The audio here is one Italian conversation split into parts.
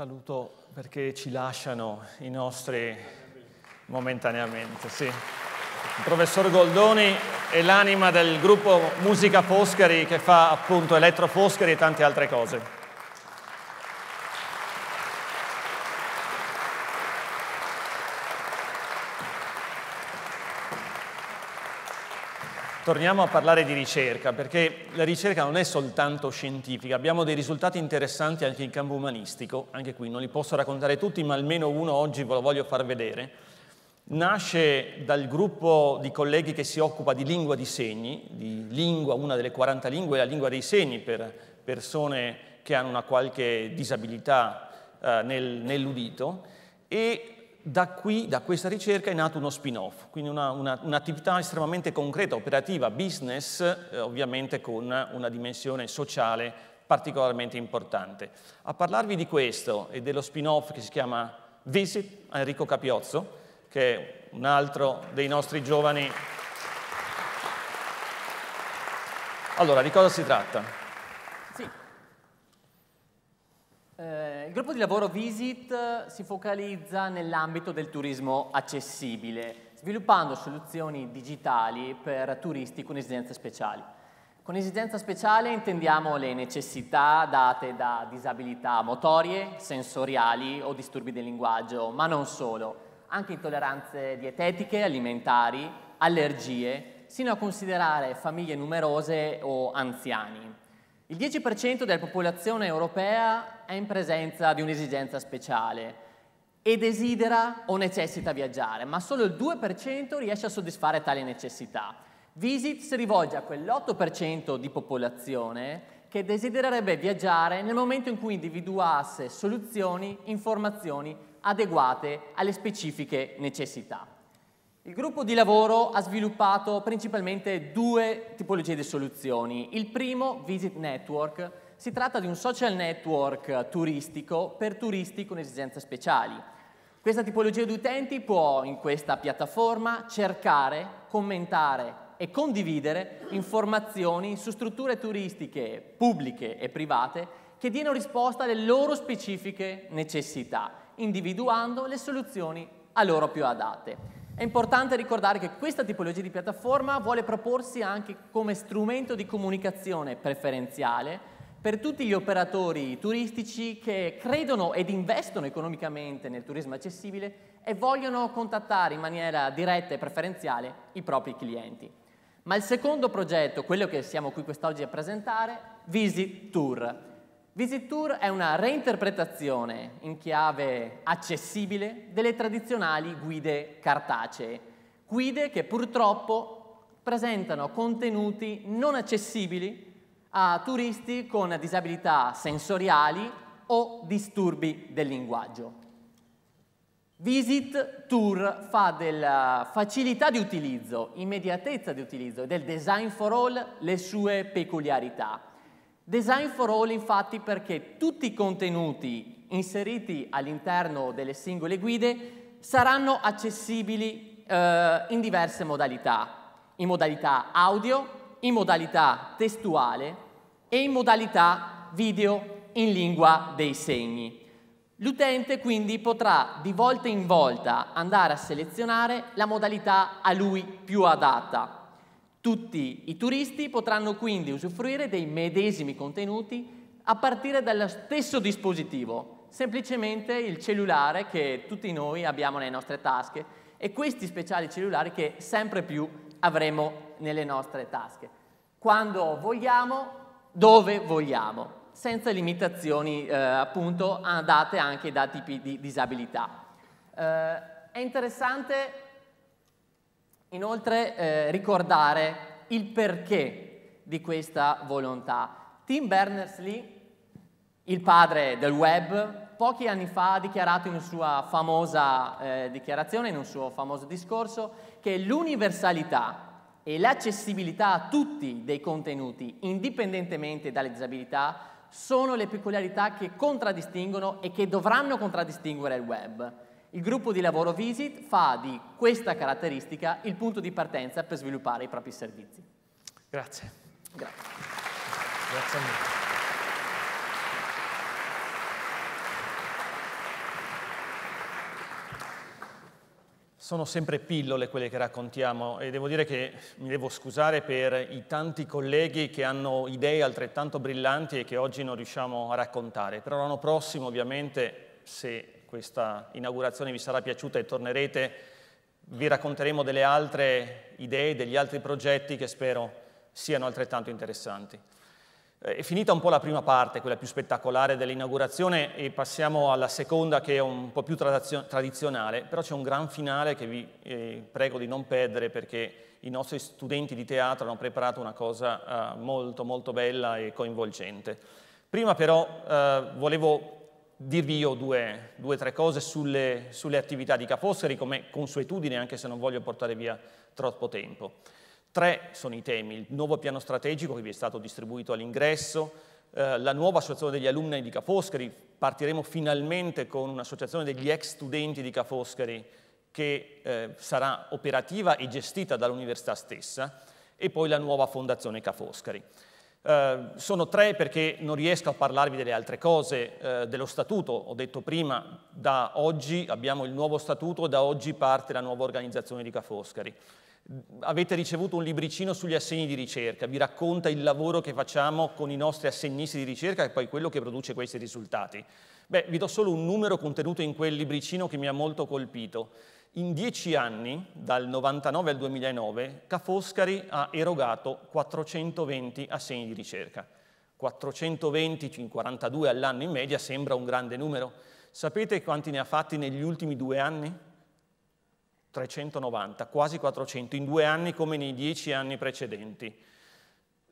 Saluto perché ci lasciano i nostri momentaneamente, sì. Il professor Goldoni è l'anima del gruppo Musica Foscari che fa appunto Elettro Foscari e tante altre cose. torniamo a parlare di ricerca, perché la ricerca non è soltanto scientifica, abbiamo dei risultati interessanti anche in campo umanistico, anche qui non li posso raccontare tutti, ma almeno uno oggi ve lo voglio far vedere. Nasce dal gruppo di colleghi che si occupa di lingua di segni, di lingua, una delle 40 lingue, la lingua dei segni per persone che hanno una qualche disabilità eh, nel, nell'udito, e da, qui, da questa ricerca è nato uno spin-off, quindi una, una, un'attività estremamente concreta, operativa, business, eh, ovviamente con una dimensione sociale particolarmente importante. A parlarvi di questo e dello spin-off che si chiama Visit, Enrico Capiozzo, che è un altro dei nostri giovani. Allora, di cosa si tratta? il gruppo di lavoro Visit eh, si focalizza nell'ambito del turismo accessibile, sviluppando soluzioni digitali per turisti con esigenze speciali. Con esigenza speciale intendiamo le necessità date da disabilità motorie, sensoriali o disturbi del linguaggio, ma non solo, anche intolleranze dietetiche, alimentari, allergie, sino a considerare famiglie numerose o anziani. Il 10% della popolazione europea è in presenza di un'esigenza speciale e desidera o necessita viaggiare, ma solo il 2% riesce a soddisfare tale necessità. Visit si rivolge a quell'8% di popolazione che desidererebbe viaggiare nel momento in cui individuasse soluzioni, informazioni adeguate alle specifiche necessità. Il gruppo di lavoro ha sviluppato principalmente due tipologie di soluzioni. Il primo, Visit Network, si tratta di un social network turistico per turisti con esigenze speciali. Questa tipologia di utenti può in questa piattaforma cercare, commentare e condividere informazioni su strutture turistiche pubbliche e private che diano risposta alle loro specifiche necessità, individuando le soluzioni a loro più adatte. È importante ricordare che questa tipologia di piattaforma vuole proporsi anche come strumento di comunicazione preferenziale per tutti gli operatori turistici che credono ed investono economicamente nel turismo accessibile e vogliono contattare in maniera diretta e preferenziale i propri clienti. Ma il secondo progetto, quello che siamo qui quest'oggi a presentare, Visit Tour, Visit Tour è una reinterpretazione in chiave accessibile delle tradizionali guide cartacee, guide che purtroppo presentano contenuti non accessibili a turisti con disabilità sensoriali o disturbi del linguaggio. Visit Tour fa della eh, facilità di utilizzo, immediatezza di utilizzo e del design for all le sue peculiarità Design for All infatti perché tutti i contenuti inseriti all'interno delle singole guide saranno accessibili eh, in diverse modalità, in modalità audio, in modalità testuale e in modalità video in lingua dei segni. L'utente quindi potrà di volta in volta andare a selezionare la modalità a lui più adatta tutti i turisti potranno quindi usufruire dei medesimi contenuti a partire dallo stesso dispositivo, semplicemente il cellulare che tutti noi abbiamo nelle nostre tasche e questi speciali cellulari che sempre più avremo nelle nostre tasche. Quando vogliamo, dove vogliamo, senza limitazioni eh, appunto date anche da tipi di disabilità. Eh, è interessante Inoltre eh, ricordare il perché di questa volontà. Tim Berners-Lee, il padre del web, pochi anni fa ha dichiarato in una sua famosa eh, dichiarazione, in un suo famoso discorso, che l'universalità e l'accessibilità a tutti dei contenuti, indipendentemente dalle disabilità, sono le peculiarità che contraddistinguono e che dovranno contraddistinguere il web. Il gruppo di lavoro Visit fa di questa caratteristica il punto di partenza per sviluppare i propri servizi. Grazie. Grazie. Grazie mille. Sono sempre pillole quelle che raccontiamo e devo dire che mi devo scusare per i tanti colleghi che hanno idee altrettanto brillanti e che oggi non riusciamo a raccontare. Però l'anno prossimo ovviamente se questa inaugurazione vi sarà piaciuta e tornerete, vi racconteremo delle altre idee, degli altri progetti che spero siano altrettanto interessanti. Eh, è finita un po' la prima parte, quella più spettacolare dell'inaugurazione, e passiamo alla seconda che è un po' più tradizionale, però c'è un gran finale che vi eh, prego di non perdere perché i nostri studenti di teatro hanno preparato una cosa eh, molto molto bella e coinvolgente. Prima però eh, volevo dirvi io due o tre cose sulle, sulle, attività di Caposseri, come consuetudine, anche se non voglio portare via troppo tempo. Tre sono i temi, il nuovo piano strategico che vi è stato distribuito all'ingresso, eh, la nuova associazione degli alumni di Caposcheri, partiremo finalmente con un'associazione degli ex studenti di Caposcheri che eh, sarà operativa e gestita dall'università stessa, e poi la nuova fondazione Caposcheri. Eh, sono tre perché non riesco a parlarvi delle altre cose, eh, dello statuto, ho detto prima, da oggi abbiamo il nuovo statuto, da oggi parte la nuova organizzazione di Ca' Foscari. Avete ricevuto un libricino sugli assegni di ricerca, vi racconta il lavoro che facciamo con i nostri assegnisti di ricerca e poi quello che produce questi risultati. Beh, vi do solo un numero contenuto in quel libricino che mi ha molto colpito in dieci anni, dal 99 al 2009, Ca' Foscari ha erogato 420 assegni di ricerca. 420, 42 all'anno in media sembra un grande numero. Sapete quanti ne ha fatti negli ultimi due anni? 390, quasi 400, in due anni come nei dieci anni precedenti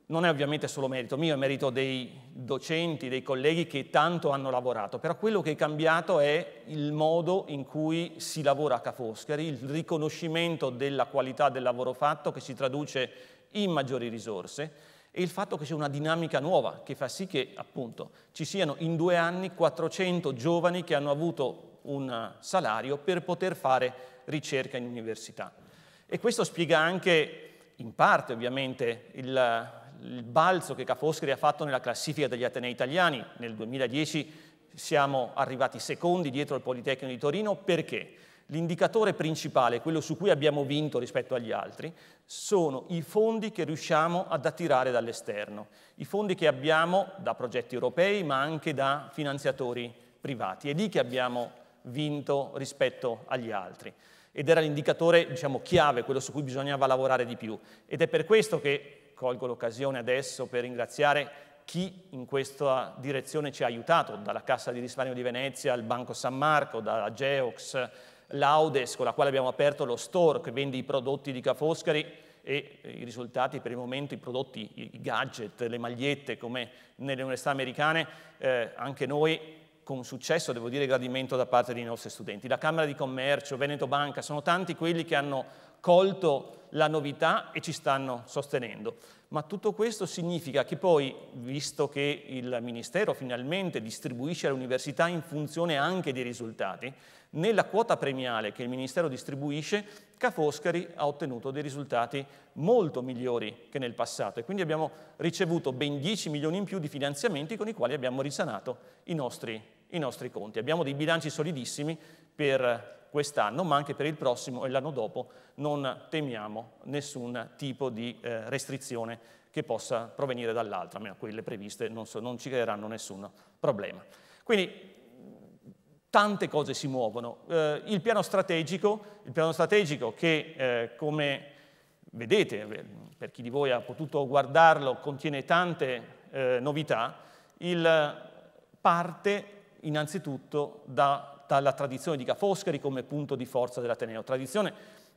non è ovviamente solo merito mio, è merito dei docenti, dei colleghi che tanto hanno lavorato, però quello che è cambiato è il modo in cui si lavora a Ca' il riconoscimento della qualità del lavoro fatto che si traduce in maggiori risorse e il fatto che c'è una dinamica nuova che fa sì che appunto ci siano in due anni 400 giovani che hanno avuto un salario per poter fare ricerca in università. E questo spiega anche in parte ovviamente il, il balzo che Cafoscheri ha fatto nella classifica degli Atenei italiani. Nel 2010 siamo arrivati secondi dietro al Politecnico di Torino perché l'indicatore principale, quello su cui abbiamo vinto rispetto agli altri, sono i fondi che riusciamo ad attirare dall'esterno, i fondi che abbiamo da progetti europei ma anche da finanziatori privati. È lì che abbiamo vinto rispetto agli altri ed era l'indicatore diciamo, chiave, quello su cui bisognava lavorare di più. Ed è per questo che colgo l'occasione adesso per ringraziare chi in questa direzione ci ha aiutato, dalla Cassa di risparmio di Venezia al Banco San Marco, dalla Geox, l'Audes, con la quale abbiamo aperto lo store che vende i prodotti di Ca' e i risultati per il momento, i prodotti, i gadget, le magliette come nelle università americane, eh, anche noi con successo, devo dire, gradimento da parte dei nostri studenti. La Camera di Commercio, Veneto Banca, sono tanti quelli che hanno colto la novità e ci stanno sostenendo. Ma tutto questo significa che poi, visto che il Ministero finalmente distribuisce all'università in funzione anche dei risultati, nella quota premiale che il Ministero distribuisce, Ca' Foscari ha ottenuto dei risultati molto migliori che nel passato e quindi abbiamo ricevuto ben 10 milioni in più di finanziamenti con i quali abbiamo risanato i nostri, i nostri conti. Abbiamo dei bilanci solidissimi per quest'anno, ma anche per il prossimo e l'anno dopo non temiamo nessun tipo di eh, restrizione che possa provenire dall'altra, almeno quelle previste non, so, non ci creeranno nessun problema. Quindi tante cose si muovono. Eh, il, piano il, piano strategico, che eh, come vedete, eh, per chi di voi ha potuto guardarlo, contiene tante eh, novità, il eh, parte innanzitutto da dalla tradizione di Ca' Foscari come punto di forza dell'Ateneo, tradizione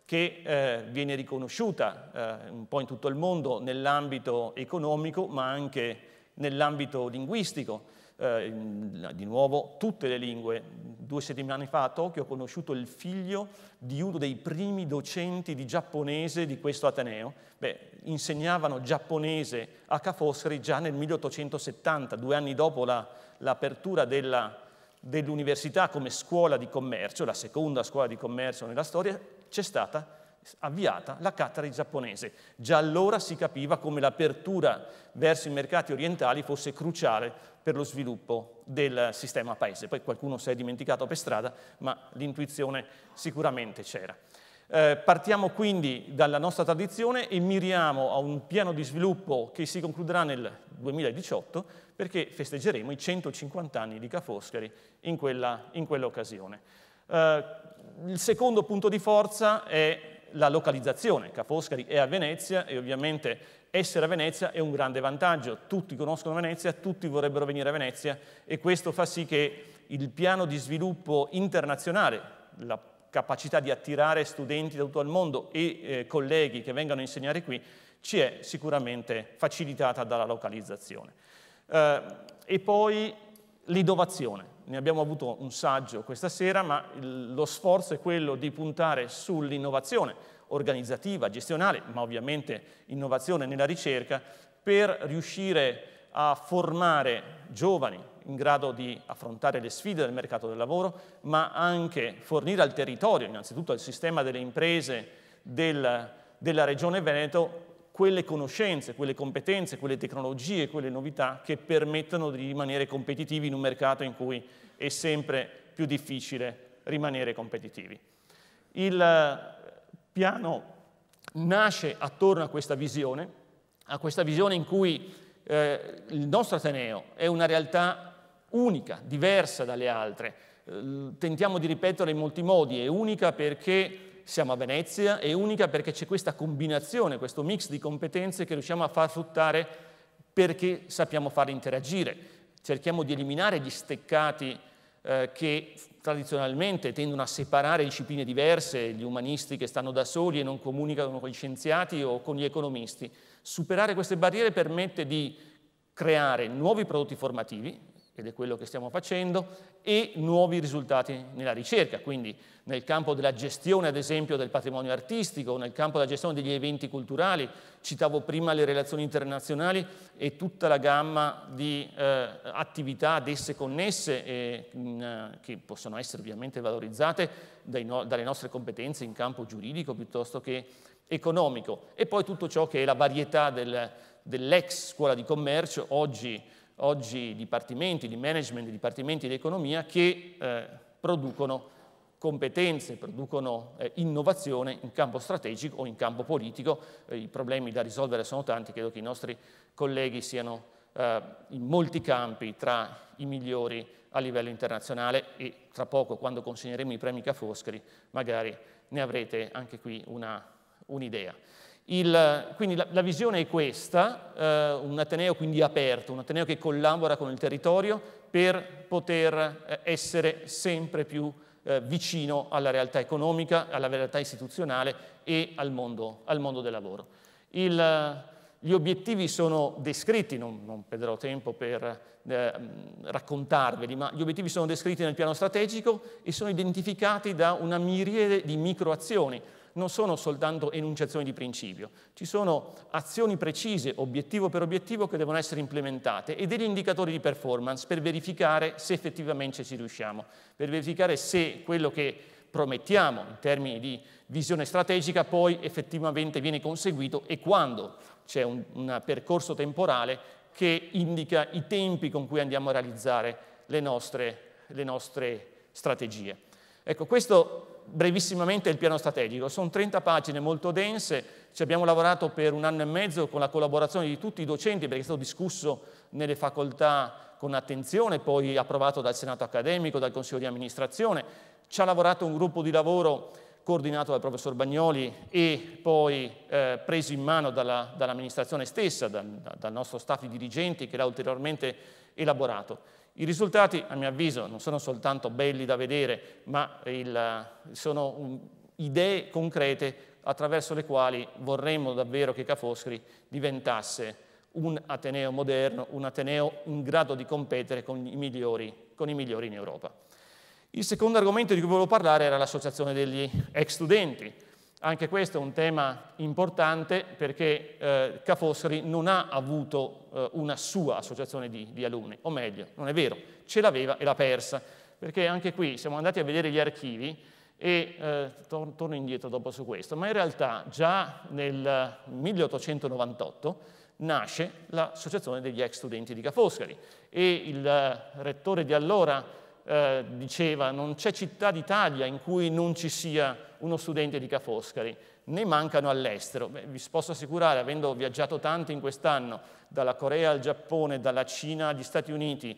che eh, viene riconosciuta eh, un po' in tutto il mondo nell'ambito economico ma anche nell'ambito linguistico. Eh, di nuovo tutte le lingue. Due settimane fa a Tokyo ho conosciuto il figlio di uno dei primi docenti di giapponese di questo Ateneo. Beh, insegnavano giapponese a Ca' Cafoscari già nel 1870, due anni dopo l'apertura la, della dell'università come scuola di commercio, la seconda scuola di commercio nella storia, c'è stata avviata la cattedra di giapponese. Già allora si capiva come l'apertura verso i mercati orientali fosse cruciale per lo sviluppo del sistema paese. Poi qualcuno si è dimenticato per strada, ma l'intuizione sicuramente c'era. Eh, partiamo quindi dalla nostra tradizione e miriamo a un piano di sviluppo che si concluderà nel 2018 perché festeggeremo i 150 anni di Ca' Foscari in, quella, in quell'occasione. Eh, il secondo punto di forza è la localizzazione. Ca' Foscari è a Venezia e ovviamente essere a Venezia è un grande vantaggio. Tutti conoscono Venezia, tutti vorrebbero venire a Venezia e questo fa sì che il piano di sviluppo internazionale, la capacità di attirare studenti da tutto il mondo e eh, colleghi che vengano a insegnare qui ci è sicuramente facilitata dalla localizzazione. Eh, e poi l'innovazione. Ne abbiamo avuto un saggio questa sera, ma il, lo sforzo è quello di puntare sull'innovazione organizzativa, gestionale, ma ovviamente innovazione nella ricerca, per riuscire a formare giovani, in grado di affrontare le sfide del mercato del lavoro, ma anche fornire al territorio, innanzitutto al sistema delle imprese del, della Regione Veneto, quelle conoscenze, quelle competenze, quelle tecnologie, quelle novità che permettono di rimanere competitivi in un mercato in cui è sempre più difficile rimanere competitivi. Il eh, piano nasce attorno a questa visione, a questa visione in cui eh, il nostro Ateneo è una realtà unica, diversa dalle altre. Eh, tentiamo di ripeterla in molti modi, è unica perché siamo a Venezia, è unica perché c'è questa combinazione, questo mix di competenze che riusciamo a far fruttare perché sappiamo farle interagire. Cerchiamo di eliminare gli steccati eh, che tradizionalmente tendono a separare discipline diverse, gli umanisti che stanno da soli e non comunicano con gli scienziati o con gli economisti. Superare queste barriere permette di creare nuovi prodotti formativi, ed è quello che stiamo facendo, e nuovi risultati nella ricerca, quindi nel campo della gestione ad esempio del patrimonio artistico, nel campo della gestione degli eventi culturali, citavo prima le relazioni internazionali e tutta la gamma di eh, attività ad esse connesse e, mh, che possono essere ovviamente valorizzate no, dalle nostre competenze in campo giuridico piuttosto che economico e poi tutto ciò che è la varietà del, dell'ex scuola di commercio, oggi oggi dipartimenti di management, dipartimenti di economia che eh, producono competenze, producono eh, innovazione in campo strategico o in campo politico. Eh, I problemi da risolvere sono tanti, credo che i nostri colleghi siano eh, in molti campi tra i migliori a livello internazionale e tra poco, quando consegneremo i premi Cafoscari, magari ne avrete anche qui un'idea. Il, quindi la, la, visione è questa, eh, un Ateneo quindi aperto, un Ateneo che collabora con il territorio per poter eh, essere sempre più eh, vicino alla realtà economica, alla realtà istituzionale e al mondo, al mondo del lavoro. Il, gli obiettivi sono descritti, non, non perderò tempo per eh, raccontarveli, ma gli obiettivi sono descritti nel piano strategico e sono identificati da una miriade di microazioni non sono soltanto enunciazioni di principio, ci sono azioni precise, obiettivo per obiettivo, che devono essere implementate e degli indicatori di performance per verificare se effettivamente ci riusciamo, per verificare se quello che promettiamo in termini di visione strategica poi effettivamente viene conseguito e quando c'è un, un percorso temporale che indica i tempi con cui andiamo a realizzare le nostre, le nostre strategie. Ecco, questo brevissimamente il piano strategico. Sono 30 pagine molto dense, ci abbiamo lavorato per un anno e mezzo con la collaborazione di tutti i docenti perché è stato discusso nelle facoltà con attenzione, poi approvato dal Senato accademico, dal Consiglio di amministrazione. Ci ha lavorato un gruppo di lavoro coordinato dal professor Bagnoli e poi eh, preso in mano dalla, dall'amministrazione stessa, dal, dal nostro staff di dirigenti che l'ha ulteriormente elaborato. I risultati, a mio avviso, non sono soltanto belli da vedere, ma il, sono idee concrete attraverso le quali vorremmo davvero che Cafoscri diventasse un Ateneo moderno, un Ateneo in grado di competere con i migliori, con i migliori in Europa. Il secondo argomento di cui volevo parlare era l'associazione degli ex studenti. Anche questo è un tema importante perché eh, Ca' Foscari non ha avuto eh, una sua associazione di, di, alunni, o meglio, non è vero, ce l'aveva e l'ha persa, perché anche qui siamo andati a vedere gli archivi e eh, tor- torno indietro dopo su questo, ma in realtà già nel 1898 nasce l'associazione degli ex studenti di Ca' Foscari e il rettore di allora eh, diceva non c'è città d'Italia in cui non ci sia uno studente di Ca' Foscari, ne mancano all'estero. Beh, vi posso assicurare, avendo viaggiato tanto in quest'anno, dalla Corea al Giappone, dalla Cina agli Stati Uniti,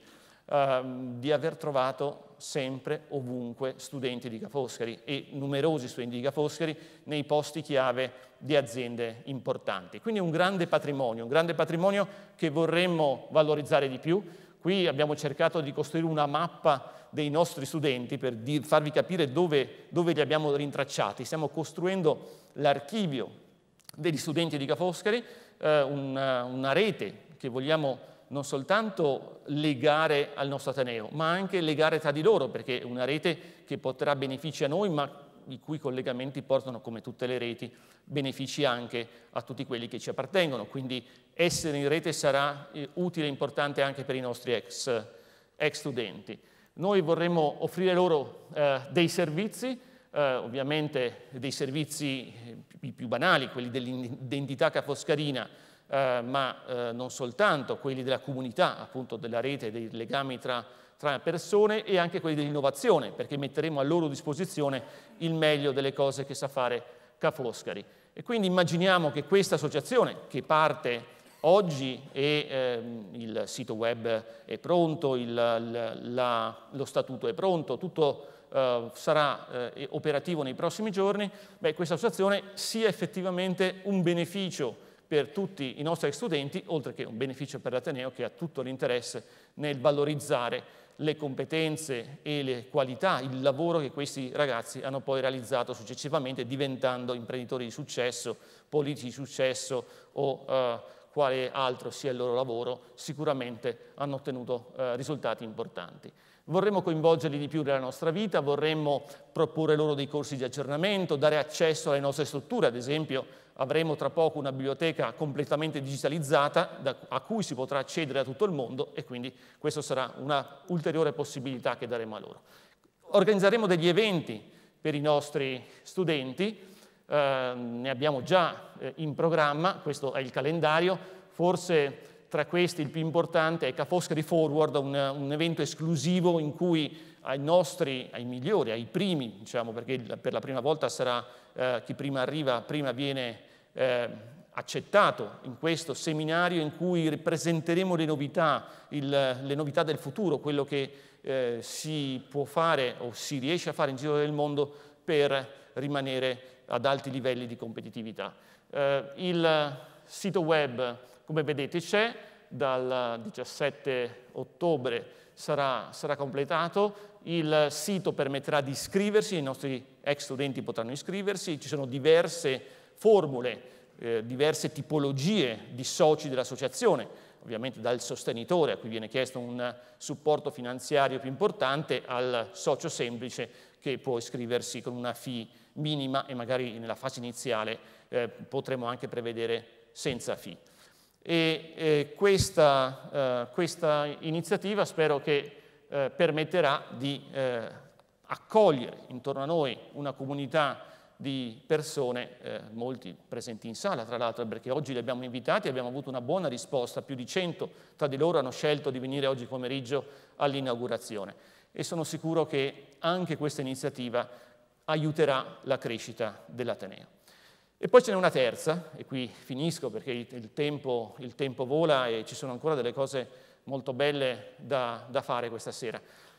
eh, di aver trovato sempre, ovunque, studenti di Ca' Foscari e numerosi studenti di Ca' Foscari nei posti chiave di aziende importanti. Quindi un grande patrimonio, un grande patrimonio che vorremmo valorizzare di più, Qui abbiamo cercato di costruire una mappa dei nostri studenti per farvi capire dove, dove li abbiamo rintracciati. Stiamo costruendo l'archivio degli studenti di Ca' Foscari, eh, una, una rete che vogliamo non soltanto legare al nostro Ateneo, ma anche legare tra di loro, perché è una rete che porterà benefici a noi, ma i cui collegamenti portano, come tutte le reti, benefici anche a tutti quelli che ci appartengono. Quindi essere in rete sarà eh, utile e importante anche per i nostri ex, ex studenti. Noi vorremmo offrire loro eh, dei servizi, eh, ovviamente dei servizi eh, i più banali, quelli dell'identità cafoscarina, eh, ma eh, non soltanto, quelli della comunità, appunto della rete, dei legami tra tra persone e anche quelli dell'innovazione, perché metteremo a loro disposizione il meglio delle cose che sa fare Ca' Foscari. E quindi immaginiamo che questa associazione, che parte oggi e ehm, il sito web è pronto, il, la, la, lo statuto è pronto, tutto eh, sarà eh, operativo nei prossimi giorni, beh, questa associazione sia effettivamente un beneficio per tutti i nostri studenti, oltre che un beneficio per l'Ateneo che ha tutto l'interesse nel valorizzare le competenze e le qualità, il lavoro che questi ragazzi hanno poi realizzato successivamente diventando imprenditori di successo, politici di successo o eh, quale altro sia il loro lavoro, sicuramente hanno ottenuto eh, risultati importanti. Vorremmo coinvolgerli di più nella nostra vita, vorremmo proporre loro dei corsi di aggiornamento, dare accesso alle nostre strutture, ad esempio avremo tra poco una biblioteca completamente digitalizzata da, a cui si potrà accedere a tutto il mondo e quindi questa sarà un'ulteriore possibilità che daremo a loro. Organizzeremo degli eventi per i nostri studenti, eh, ne abbiamo già eh, in programma, questo è il calendario, forse tra questi il più importante è Cafoscari Forward, un, un evento esclusivo in cui ai nostri, ai migliori, ai primi, diciamo, perché per la prima volta sarà eh, chi prima arriva, prima viene eh, accettato in questo seminario in cui ripresenteremo le novità, il, le novità del futuro, quello che eh, si può fare o si riesce a fare in giro del mondo per rimanere ad alti livelli di competitività. Eh, il sito web, come vedete, c'è, dal 17 ottobre sarà, sarà completato, il sito permetterà di iscriversi, i nostri ex studenti potranno iscriversi, ci sono diverse formule, eh, diverse tipologie di soci dell'associazione, ovviamente dal sostenitore a cui viene chiesto un supporto finanziario più importante al socio semplice che può iscriversi con una fee minima e magari nella fase iniziale eh, potremo anche prevedere senza fee. E, eh, questa, eh, questa, iniziativa spero che eh, permetterà di eh, accogliere intorno a noi una comunità di persone, eh, molti presenti in sala tra l'altro, perché oggi li abbiamo invitati e abbiamo avuto una buona risposta, più di 100 tra di loro hanno scelto di venire oggi pomeriggio all'inaugurazione e sono sicuro che anche questa iniziativa aiuterà la crescita dell'Ateneo. E poi ce n'è una terza, e qui finisco perché il tempo, il tempo, vola e ci sono ancora delle cose molto belle da, da fare questa sera.